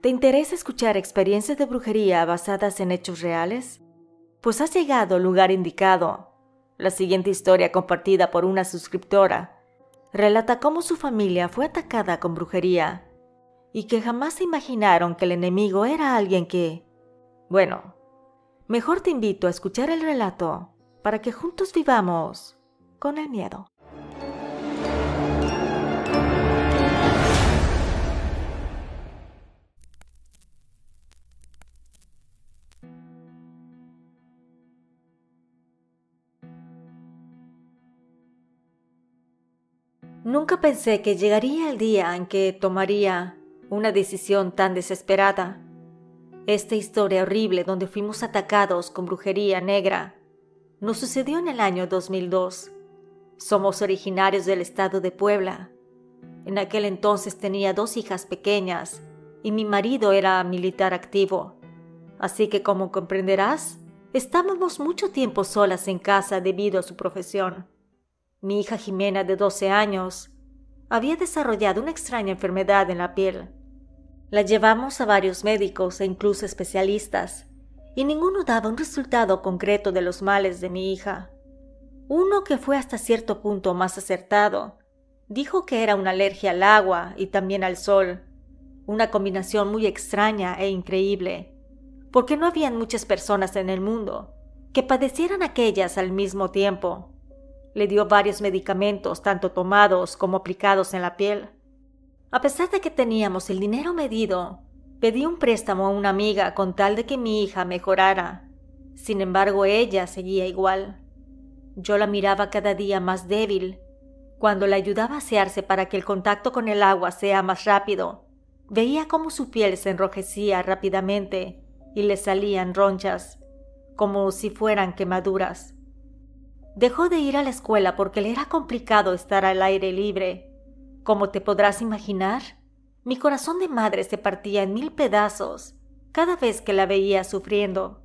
¿Te interesa escuchar experiencias de brujería basadas en hechos reales? Pues has llegado al lugar indicado. La siguiente historia compartida por una suscriptora relata cómo su familia fue atacada con brujería y que jamás se imaginaron que el enemigo era alguien que... Bueno, mejor te invito a escuchar el relato para que juntos vivamos con el miedo. Nunca pensé que llegaría el día en que tomaría una decisión tan desesperada. Esta historia horrible donde fuimos atacados con brujería negra nos sucedió en el año 2002. Somos originarios del estado de Puebla. En aquel entonces tenía dos hijas pequeñas y mi marido era militar activo. Así que como comprenderás, estábamos mucho tiempo solas en casa debido a su profesión. Mi hija Jimena, de 12 años, había desarrollado una extraña enfermedad en la piel. La llevamos a varios médicos e incluso especialistas, y ninguno daba un resultado concreto de los males de mi hija. Uno que fue hasta cierto punto más acertado, dijo que era una alergia al agua y también al sol, una combinación muy extraña e increíble, porque no habían muchas personas en el mundo que padecieran aquellas al mismo tiempo. Le dio varios medicamentos, tanto tomados como aplicados en la piel. A pesar de que teníamos el dinero medido, pedí un préstamo a una amiga con tal de que mi hija mejorara. Sin embargo, ella seguía igual. Yo la miraba cada día más débil. Cuando la ayudaba a asearse para que el contacto con el agua sea más rápido, veía cómo su piel se enrojecía rápidamente y le salían ronchas, como si fueran quemaduras. Dejó de ir a la escuela porque le era complicado estar al aire libre. Como te podrás imaginar, mi corazón de madre se partía en mil pedazos cada vez que la veía sufriendo.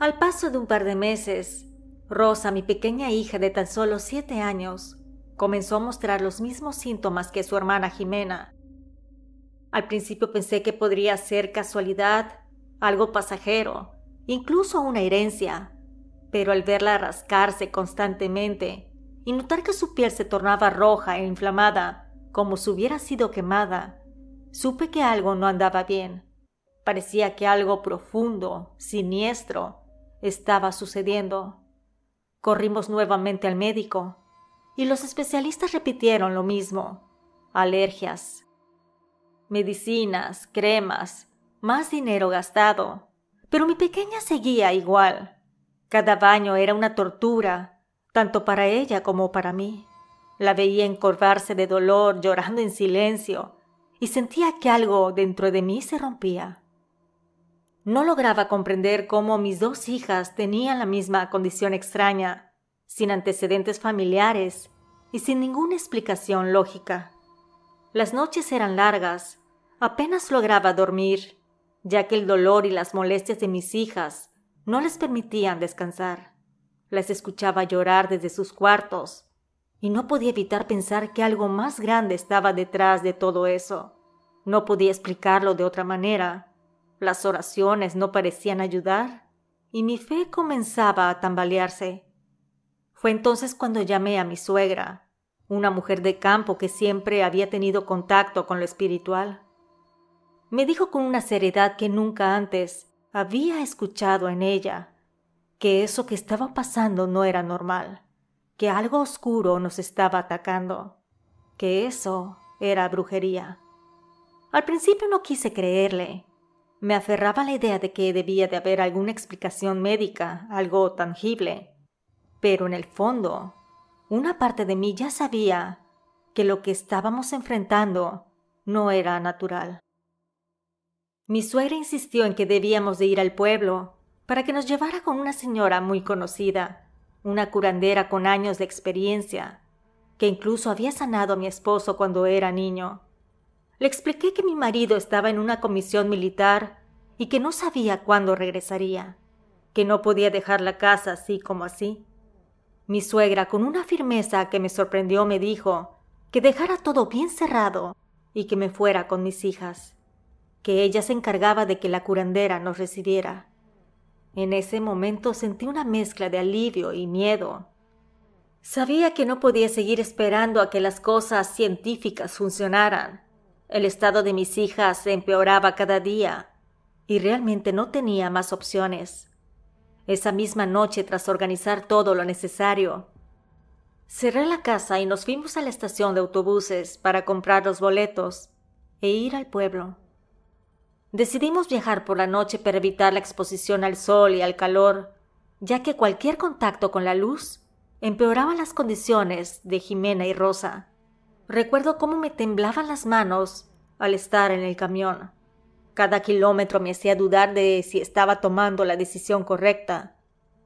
Al paso de un par de meses, Rosa, mi pequeña hija de tan solo siete años, comenzó a mostrar los mismos síntomas que su hermana Jimena. Al principio pensé que podría ser casualidad, algo pasajero, incluso una herencia, pero al verla rascarse constantemente y notar que su piel se tornaba roja e inflamada, como si hubiera sido quemada, supe que algo no andaba bien. Parecía que algo profundo, siniestro, estaba sucediendo. Corrimos nuevamente al médico y los especialistas repitieron lo mismo. Alergias, medicinas, cremas, más dinero gastado. Pero mi pequeña seguía igual. Cada baño era una tortura, tanto para ella como para mí. La veía encorvarse de dolor, llorando en silencio, y sentía que algo dentro de mí se rompía. No lograba comprender cómo mis dos hijas tenían la misma condición extraña, sin antecedentes familiares y sin ninguna explicación lógica. Las noches eran largas, apenas lograba dormir, ya que el dolor y las molestias de mis hijas no les permitían descansar. Las escuchaba llorar desde sus cuartos y no podía evitar pensar que algo más grande estaba detrás de todo eso. No podía explicarlo de otra manera. Las oraciones no parecían ayudar y mi fe comenzaba a tambalearse. Fue entonces cuando llamé a mi suegra, una mujer de campo que siempre había tenido contacto con lo espiritual. Me dijo con una seriedad que nunca antes había escuchado en ella que eso que estaba pasando no era normal, que algo oscuro nos estaba atacando, que eso era brujería. Al principio no quise creerle. Me aferraba a la idea de que debía de haber alguna explicación médica, algo tangible. Pero en el fondo, una parte de mí ya sabía que lo que estábamos enfrentando no era natural. Mi suegra insistió en que debíamos de ir al pueblo para que nos llevara con una señora muy conocida, una curandera con años de experiencia, que incluso había sanado a mi esposo cuando era niño. Le expliqué que mi marido estaba en una comisión militar y que no sabía cuándo regresaría, que no podía dejar la casa así como así. Mi suegra, con una firmeza que me sorprendió, me dijo que dejara todo bien cerrado y que me fuera con mis hijas que ella se encargaba de que la curandera nos recibiera. En ese momento sentí una mezcla de alivio y miedo. Sabía que no podía seguir esperando a que las cosas científicas funcionaran. El estado de mis hijas se empeoraba cada día y realmente no tenía más opciones. Esa misma noche, tras organizar todo lo necesario, cerré la casa y nos fuimos a la estación de autobuses para comprar los boletos e ir al pueblo. Decidimos viajar por la noche para evitar la exposición al sol y al calor, ya que cualquier contacto con la luz empeoraba las condiciones de Jimena y Rosa. Recuerdo cómo me temblaban las manos al estar en el camión. Cada kilómetro me hacía dudar de si estaba tomando la decisión correcta.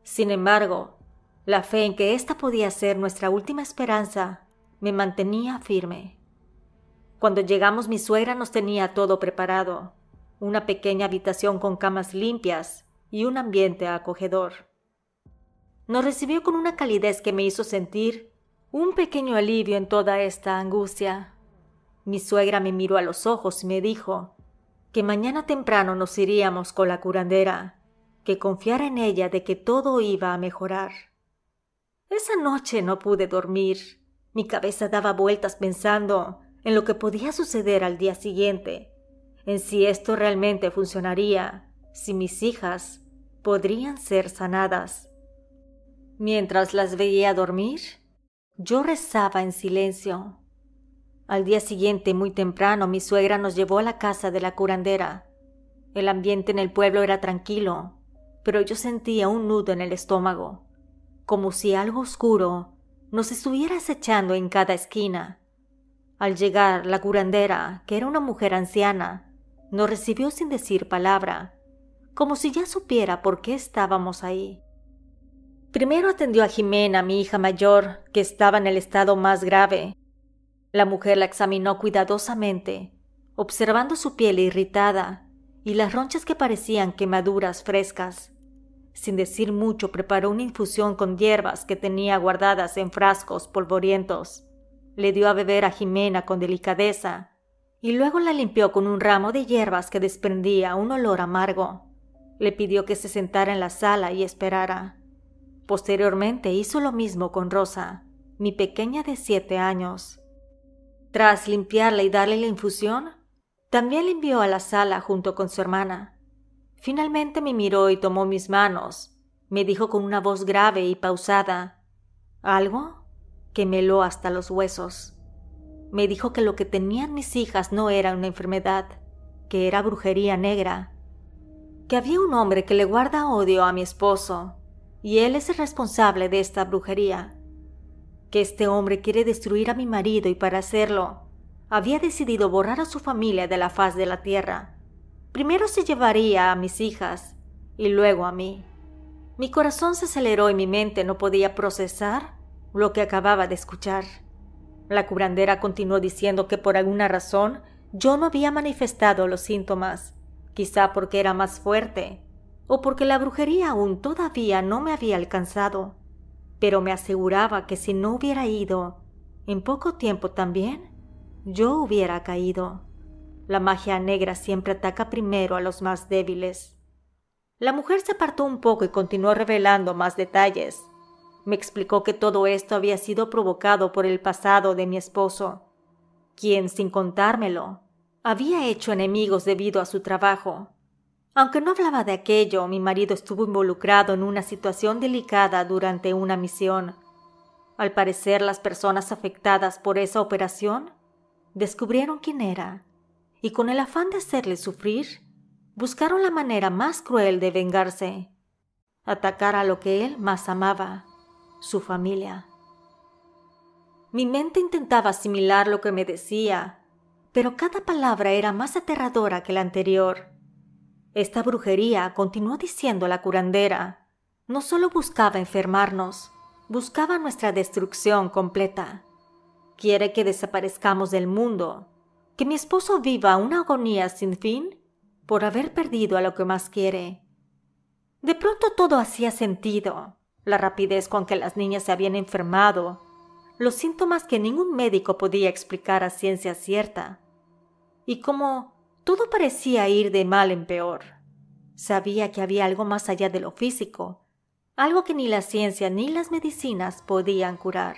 Sin embargo, la fe en que esta podía ser nuestra última esperanza me mantenía firme. Cuando llegamos mi suegra nos tenía todo preparado una pequeña habitación con camas limpias y un ambiente acogedor. Nos recibió con una calidez que me hizo sentir un pequeño alivio en toda esta angustia. Mi suegra me miró a los ojos y me dijo que mañana temprano nos iríamos con la curandera, que confiara en ella de que todo iba a mejorar. Esa noche no pude dormir. Mi cabeza daba vueltas pensando en lo que podía suceder al día siguiente en si esto realmente funcionaría, si mis hijas podrían ser sanadas. Mientras las veía dormir, yo rezaba en silencio. Al día siguiente, muy temprano, mi suegra nos llevó a la casa de la curandera. El ambiente en el pueblo era tranquilo, pero yo sentía un nudo en el estómago, como si algo oscuro nos estuviera acechando en cada esquina. Al llegar, la curandera, que era una mujer anciana, nos recibió sin decir palabra, como si ya supiera por qué estábamos ahí. Primero atendió a Jimena, mi hija mayor, que estaba en el estado más grave. La mujer la examinó cuidadosamente, observando su piel irritada y las ronchas que parecían quemaduras frescas. Sin decir mucho, preparó una infusión con hierbas que tenía guardadas en frascos polvorientos. Le dio a beber a Jimena con delicadeza y luego la limpió con un ramo de hierbas que desprendía un olor amargo. Le pidió que se sentara en la sala y esperara. Posteriormente hizo lo mismo con Rosa, mi pequeña de siete años. Tras limpiarla y darle la infusión, también la envió a la sala junto con su hermana. Finalmente me miró y tomó mis manos. Me dijo con una voz grave y pausada algo que me lo hasta los huesos. Me dijo que lo que tenían mis hijas no era una enfermedad, que era brujería negra, que había un hombre que le guarda odio a mi esposo, y él es el responsable de esta brujería, que este hombre quiere destruir a mi marido y para hacerlo, había decidido borrar a su familia de la faz de la tierra. Primero se llevaría a mis hijas y luego a mí. Mi corazón se aceleró y mi mente no podía procesar lo que acababa de escuchar. La curandera continuó diciendo que por alguna razón yo no había manifestado los síntomas, quizá porque era más fuerte o porque la brujería aún todavía no me había alcanzado, pero me aseguraba que si no hubiera ido, en poco tiempo también, yo hubiera caído. La magia negra siempre ataca primero a los más débiles. La mujer se apartó un poco y continuó revelando más detalles. Me explicó que todo esto había sido provocado por el pasado de mi esposo, quien, sin contármelo, había hecho enemigos debido a su trabajo. Aunque no hablaba de aquello, mi marido estuvo involucrado en una situación delicada durante una misión. Al parecer, las personas afectadas por esa operación descubrieron quién era y con el afán de hacerle sufrir, buscaron la manera más cruel de vengarse, atacar a lo que él más amaba su familia. Mi mente intentaba asimilar lo que me decía, pero cada palabra era más aterradora que la anterior. Esta brujería, continuó diciendo la curandera, no solo buscaba enfermarnos, buscaba nuestra destrucción completa. Quiere que desaparezcamos del mundo, que mi esposo viva una agonía sin fin por haber perdido a lo que más quiere. De pronto todo hacía sentido la rapidez con que las niñas se habían enfermado, los síntomas que ningún médico podía explicar a ciencia cierta, y cómo todo parecía ir de mal en peor. Sabía que había algo más allá de lo físico, algo que ni la ciencia ni las medicinas podían curar.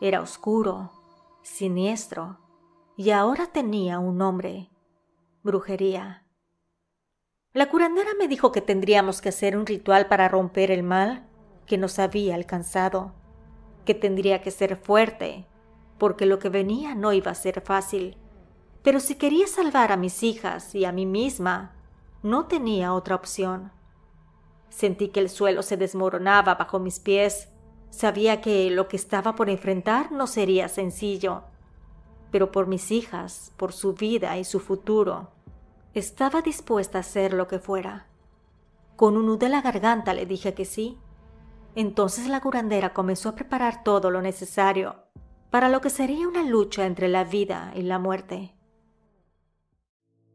Era oscuro, siniestro, y ahora tenía un nombre, brujería. La curandera me dijo que tendríamos que hacer un ritual para romper el mal que nos había alcanzado, que tendría que ser fuerte, porque lo que venía no iba a ser fácil. Pero si quería salvar a mis hijas y a mí misma, no tenía otra opción. Sentí que el suelo se desmoronaba bajo mis pies. Sabía que lo que estaba por enfrentar no sería sencillo. Pero por mis hijas, por su vida y su futuro, estaba dispuesta a hacer lo que fuera. Con un nudo en la garganta le dije que sí. Entonces la curandera comenzó a preparar todo lo necesario para lo que sería una lucha entre la vida y la muerte.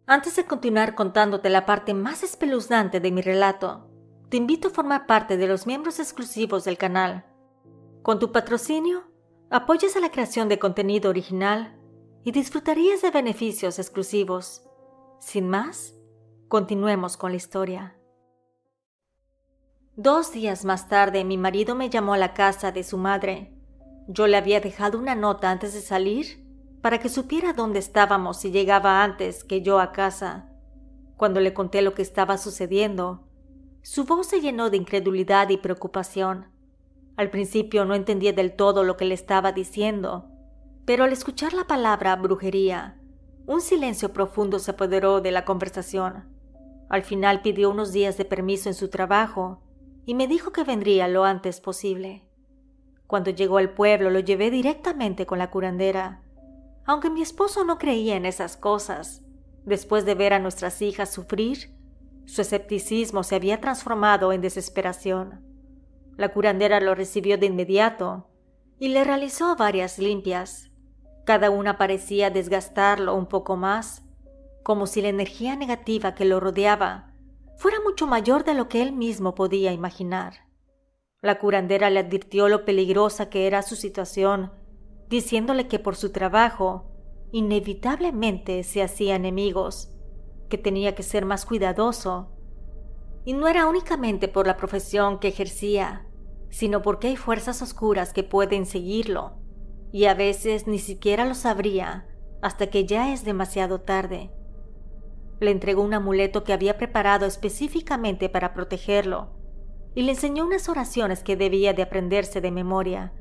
Antes de continuar contándote la parte más espeluznante de mi relato, te invito a formar parte de los miembros exclusivos del canal. Con tu patrocinio, apoyas a la creación de contenido original y disfrutarías de beneficios exclusivos. Sin más, continuemos con la historia. Dos días más tarde mi marido me llamó a la casa de su madre. Yo le había dejado una nota antes de salir para que supiera dónde estábamos si llegaba antes que yo a casa. Cuando le conté lo que estaba sucediendo, su voz se llenó de incredulidad y preocupación. Al principio no entendía del todo lo que le estaba diciendo, pero al escuchar la palabra brujería, un silencio profundo se apoderó de la conversación. Al final pidió unos días de permiso en su trabajo y me dijo que vendría lo antes posible. Cuando llegó al pueblo lo llevé directamente con la curandera. Aunque mi esposo no creía en esas cosas, después de ver a nuestras hijas sufrir, su escepticismo se había transformado en desesperación. La curandera lo recibió de inmediato y le realizó varias limpias. Cada una parecía desgastarlo un poco más, como si la energía negativa que lo rodeaba fuera mucho mayor de lo que él mismo podía imaginar. La curandera le advirtió lo peligrosa que era su situación, diciéndole que por su trabajo inevitablemente se hacía enemigos, que tenía que ser más cuidadoso. Y no era únicamente por la profesión que ejercía, sino porque hay fuerzas oscuras que pueden seguirlo, y a veces ni siquiera lo sabría hasta que ya es demasiado tarde. Le entregó un amuleto que había preparado específicamente para protegerlo y le enseñó unas oraciones que debía de aprenderse de memoria.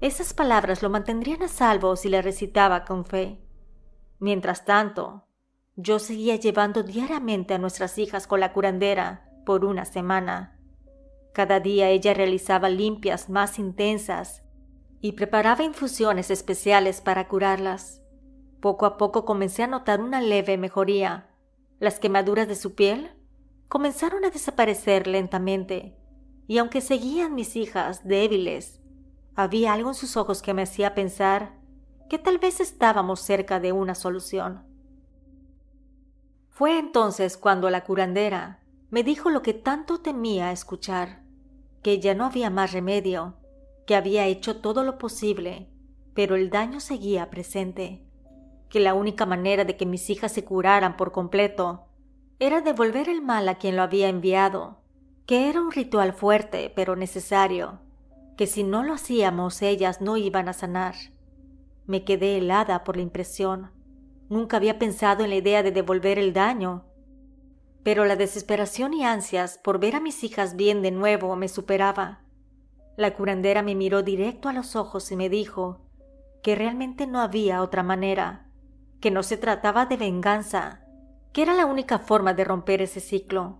Esas palabras lo mantendrían a salvo si le recitaba con fe. Mientras tanto, yo seguía llevando diariamente a nuestras hijas con la curandera por una semana. Cada día ella realizaba limpias más intensas y preparaba infusiones especiales para curarlas. Poco a poco comencé a notar una leve mejoría, las quemaduras de su piel comenzaron a desaparecer lentamente, y aunque seguían mis hijas débiles, había algo en sus ojos que me hacía pensar que tal vez estábamos cerca de una solución. Fue entonces cuando la curandera me dijo lo que tanto temía escuchar, que ya no había más remedio, que había hecho todo lo posible, pero el daño seguía presente que la única manera de que mis hijas se curaran por completo era devolver el mal a quien lo había enviado, que era un ritual fuerte pero necesario, que si no lo hacíamos ellas no iban a sanar. Me quedé helada por la impresión. Nunca había pensado en la idea de devolver el daño. Pero la desesperación y ansias por ver a mis hijas bien de nuevo me superaba. La curandera me miró directo a los ojos y me dijo que realmente no había otra manera que no se trataba de venganza, que era la única forma de romper ese ciclo.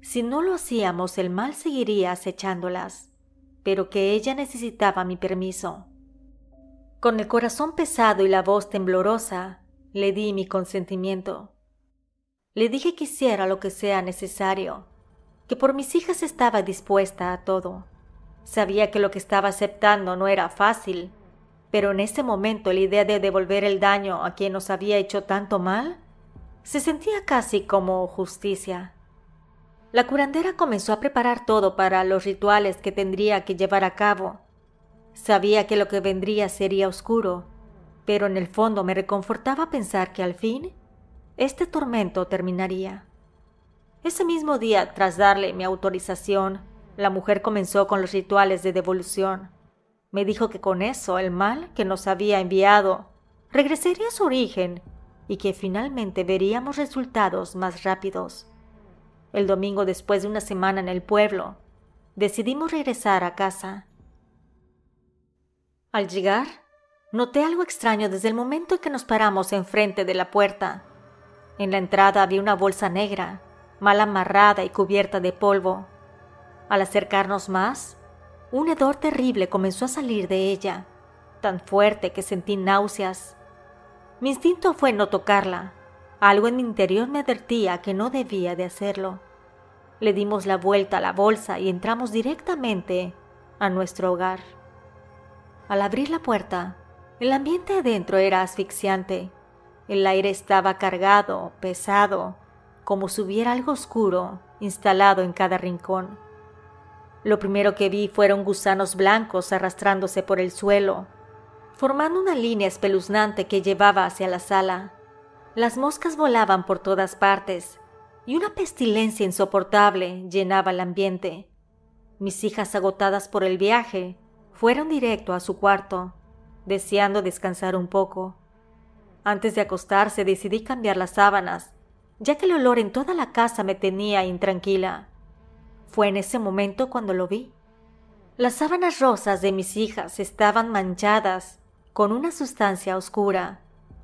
Si no lo hacíamos, el mal seguiría acechándolas, pero que ella necesitaba mi permiso. Con el corazón pesado y la voz temblorosa, le di mi consentimiento. Le dije que hiciera lo que sea necesario, que por mis hijas estaba dispuesta a todo. Sabía que lo que estaba aceptando no era fácil, pero en ese momento la idea de devolver el daño a quien nos había hecho tanto mal se sentía casi como justicia. La curandera comenzó a preparar todo para los rituales que tendría que llevar a cabo. Sabía que lo que vendría sería oscuro, pero en el fondo me reconfortaba pensar que al fin este tormento terminaría. Ese mismo día, tras darle mi autorización, la mujer comenzó con los rituales de devolución. Me dijo que con eso el mal que nos había enviado regresaría a su origen y que finalmente veríamos resultados más rápidos. El domingo después de una semana en el pueblo, decidimos regresar a casa. Al llegar, noté algo extraño desde el momento en que nos paramos enfrente de la puerta. En la entrada había una bolsa negra, mal amarrada y cubierta de polvo. Al acercarnos más, un hedor terrible comenzó a salir de ella, tan fuerte que sentí náuseas. Mi instinto fue no tocarla. Algo en mi interior me advertía que no debía de hacerlo. Le dimos la vuelta a la bolsa y entramos directamente a nuestro hogar. Al abrir la puerta, el ambiente adentro era asfixiante. El aire estaba cargado, pesado, como si hubiera algo oscuro instalado en cada rincón. Lo primero que vi fueron gusanos blancos arrastrándose por el suelo, formando una línea espeluznante que llevaba hacia la sala. Las moscas volaban por todas partes y una pestilencia insoportable llenaba el ambiente. Mis hijas, agotadas por el viaje, fueron directo a su cuarto, deseando descansar un poco. Antes de acostarse decidí cambiar las sábanas, ya que el olor en toda la casa me tenía intranquila. Fue en ese momento cuando lo vi. Las sábanas rosas de mis hijas estaban manchadas con una sustancia oscura,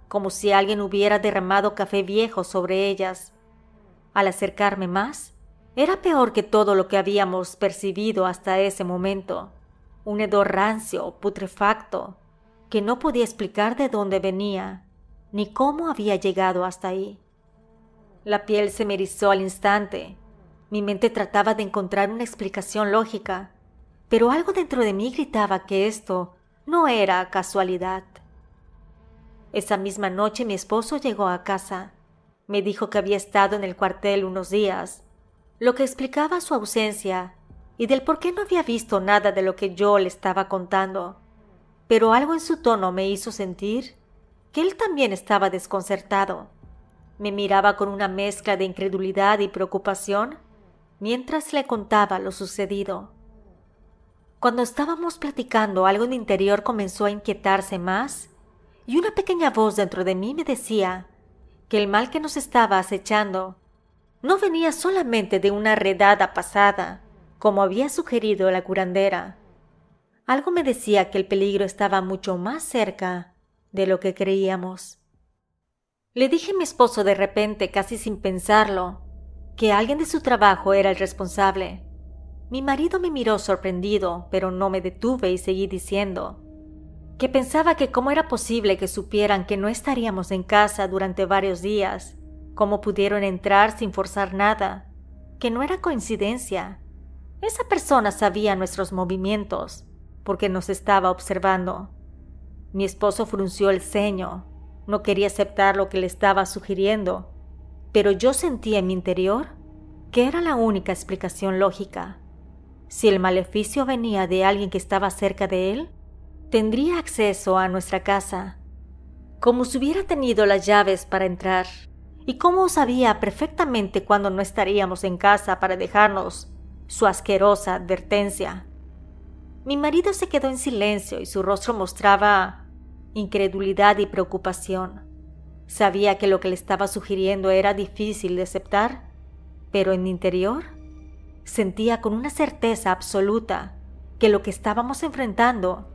como si alguien hubiera derramado café viejo sobre ellas. Al acercarme más, era peor que todo lo que habíamos percibido hasta ese momento. Un hedor rancio, putrefacto, que no podía explicar de dónde venía, ni cómo había llegado hasta ahí. La piel se me erizó al instante, mi mente trataba de encontrar una explicación lógica, pero algo dentro de mí gritaba que esto no era casualidad. Esa misma noche mi esposo llegó a casa. Me dijo que había estado en el cuartel unos días, lo que explicaba su ausencia y del por qué no había visto nada de lo que yo le estaba contando. Pero algo en su tono me hizo sentir que él también estaba desconcertado. Me miraba con una mezcla de incredulidad y preocupación mientras le contaba lo sucedido. Cuando estábamos platicando, algo en interior comenzó a inquietarse más y una pequeña voz dentro de mí me decía que el mal que nos estaba acechando no venía solamente de una redada pasada, como había sugerido la curandera. Algo me decía que el peligro estaba mucho más cerca de lo que creíamos. Le dije a mi esposo de repente, casi sin pensarlo, que alguien de su trabajo era el responsable. Mi marido me miró sorprendido, pero no me detuve y seguí diciendo que pensaba que cómo era posible que supieran que no estaríamos en casa durante varios días, cómo pudieron entrar sin forzar nada, que no era coincidencia. Esa persona sabía nuestros movimientos, porque nos estaba observando. Mi esposo frunció el ceño, no quería aceptar lo que le estaba sugiriendo, pero yo sentía en mi interior que era la única explicación lógica. Si el maleficio venía de alguien que estaba cerca de él, tendría acceso a nuestra casa, como si hubiera tenido las llaves para entrar, y como sabía perfectamente cuando no estaríamos en casa para dejarnos su asquerosa advertencia. Mi marido se quedó en silencio y su rostro mostraba incredulidad y preocupación. Sabía que lo que le estaba sugiriendo era difícil de aceptar, pero en interior sentía con una certeza absoluta que lo que estábamos enfrentando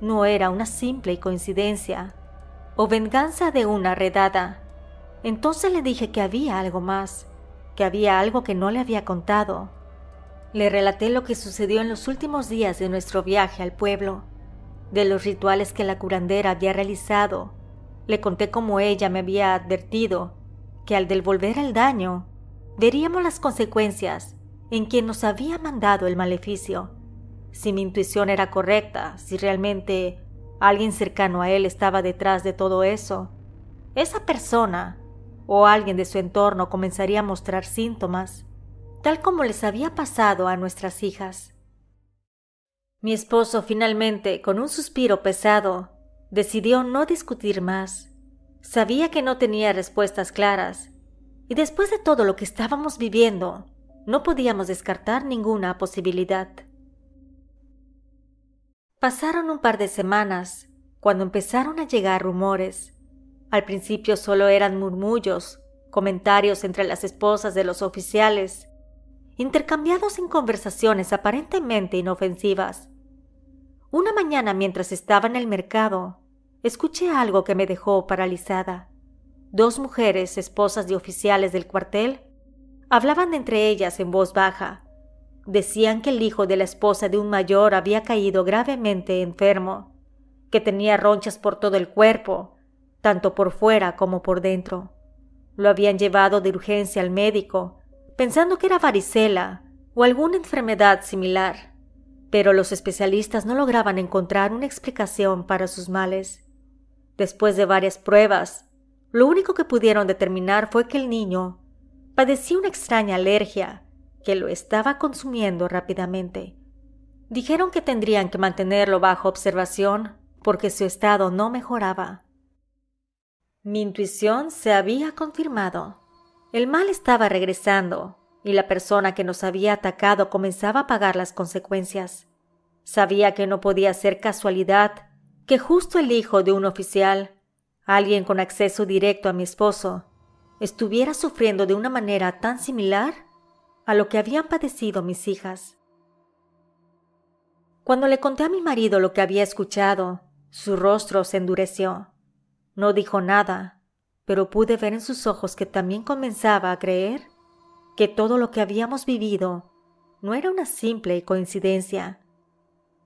no era una simple coincidencia o venganza de una redada. Entonces le dije que había algo más, que había algo que no le había contado. Le relaté lo que sucedió en los últimos días de nuestro viaje al pueblo, de los rituales que la curandera había realizado le conté cómo ella me había advertido que al devolver el daño, veríamos las consecuencias en quien nos había mandado el maleficio. Si mi intuición era correcta, si realmente alguien cercano a él estaba detrás de todo eso, esa persona o alguien de su entorno comenzaría a mostrar síntomas, tal como les había pasado a nuestras hijas. Mi esposo finalmente, con un suspiro pesado, Decidió no discutir más. Sabía que no tenía respuestas claras. Y después de todo lo que estábamos viviendo, no podíamos descartar ninguna posibilidad. Pasaron un par de semanas cuando empezaron a llegar rumores. Al principio solo eran murmullos, comentarios entre las esposas de los oficiales, intercambiados en conversaciones aparentemente inofensivas. Una mañana mientras estaba en el mercado, escuché algo que me dejó paralizada. Dos mujeres, esposas de oficiales del cuartel, hablaban entre ellas en voz baja. Decían que el hijo de la esposa de un mayor había caído gravemente enfermo, que tenía ronchas por todo el cuerpo, tanto por fuera como por dentro. Lo habían llevado de urgencia al médico, pensando que era varicela o alguna enfermedad similar pero los especialistas no lograban encontrar una explicación para sus males. Después de varias pruebas, lo único que pudieron determinar fue que el niño padecía una extraña alergia que lo estaba consumiendo rápidamente. Dijeron que tendrían que mantenerlo bajo observación porque su estado no mejoraba. Mi intuición se había confirmado. El mal estaba regresando y la persona que nos había atacado comenzaba a pagar las consecuencias. Sabía que no podía ser casualidad que justo el hijo de un oficial, alguien con acceso directo a mi esposo, estuviera sufriendo de una manera tan similar a lo que habían padecido mis hijas. Cuando le conté a mi marido lo que había escuchado, su rostro se endureció. No dijo nada, pero pude ver en sus ojos que también comenzaba a creer que todo lo que habíamos vivido no era una simple coincidencia.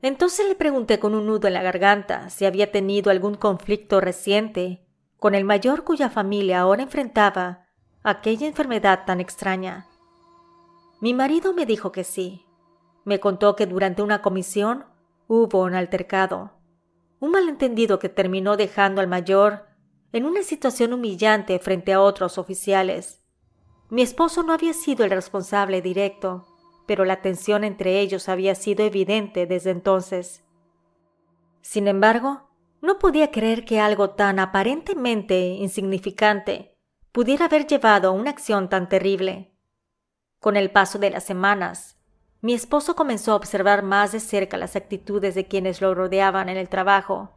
Entonces le pregunté con un nudo en la garganta si había tenido algún conflicto reciente con el mayor cuya familia ahora enfrentaba aquella enfermedad tan extraña. Mi marido me dijo que sí. Me contó que durante una comisión hubo un altercado, un malentendido que terminó dejando al mayor en una situación humillante frente a otros oficiales. Mi esposo no había sido el responsable directo, pero la tensión entre ellos había sido evidente desde entonces. Sin embargo, no podía creer que algo tan aparentemente insignificante pudiera haber llevado a una acción tan terrible. Con el paso de las semanas, mi esposo comenzó a observar más de cerca las actitudes de quienes lo rodeaban en el trabajo.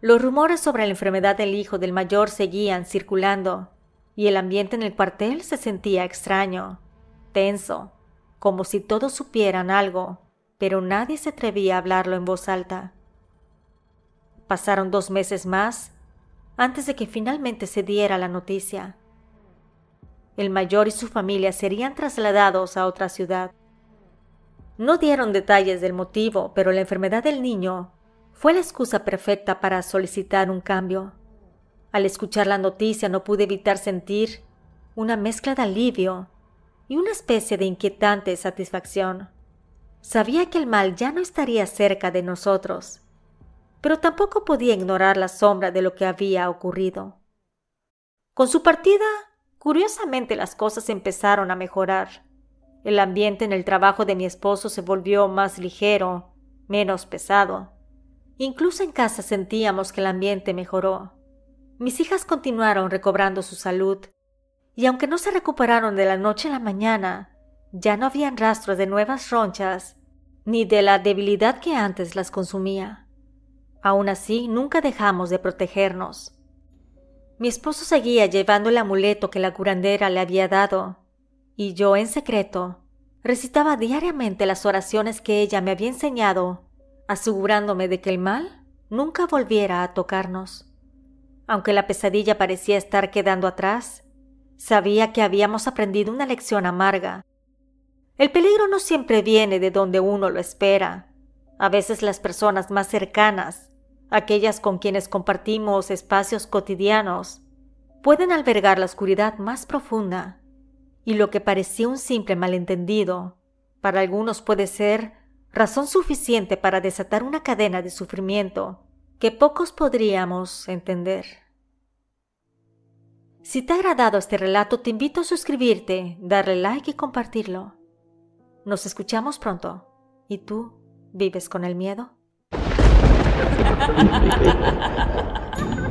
Los rumores sobre la enfermedad del hijo del mayor seguían circulando, y el ambiente en el cuartel se sentía extraño, tenso, como si todos supieran algo, pero nadie se atrevía a hablarlo en voz alta. Pasaron dos meses más antes de que finalmente se diera la noticia. El mayor y su familia serían trasladados a otra ciudad. No dieron detalles del motivo, pero la enfermedad del niño fue la excusa perfecta para solicitar un cambio. Al escuchar la noticia no pude evitar sentir una mezcla de alivio y una especie de inquietante satisfacción. Sabía que el mal ya no estaría cerca de nosotros, pero tampoco podía ignorar la sombra de lo que había ocurrido. Con su partida, curiosamente las cosas empezaron a mejorar. El ambiente en el trabajo de mi esposo se volvió más ligero, menos pesado. Incluso en casa sentíamos que el ambiente mejoró. Mis hijas continuaron recobrando su salud, y aunque no se recuperaron de la noche a la mañana, ya no habían rastro de nuevas ronchas ni de la debilidad que antes las consumía. Aún así, nunca dejamos de protegernos. Mi esposo seguía llevando el amuleto que la curandera le había dado, y yo, en secreto, recitaba diariamente las oraciones que ella me había enseñado, asegurándome de que el mal nunca volviera a tocarnos. Aunque la pesadilla parecía estar quedando atrás, sabía que habíamos aprendido una lección amarga. El peligro no siempre viene de donde uno lo espera. A veces las personas más cercanas, aquellas con quienes compartimos espacios cotidianos, pueden albergar la oscuridad más profunda. Y lo que parecía un simple malentendido, para algunos puede ser razón suficiente para desatar una cadena de sufrimiento que pocos podríamos entender. Si te ha agradado este relato, te invito a suscribirte, darle like y compartirlo. Nos escuchamos pronto. ¿Y tú vives con el miedo?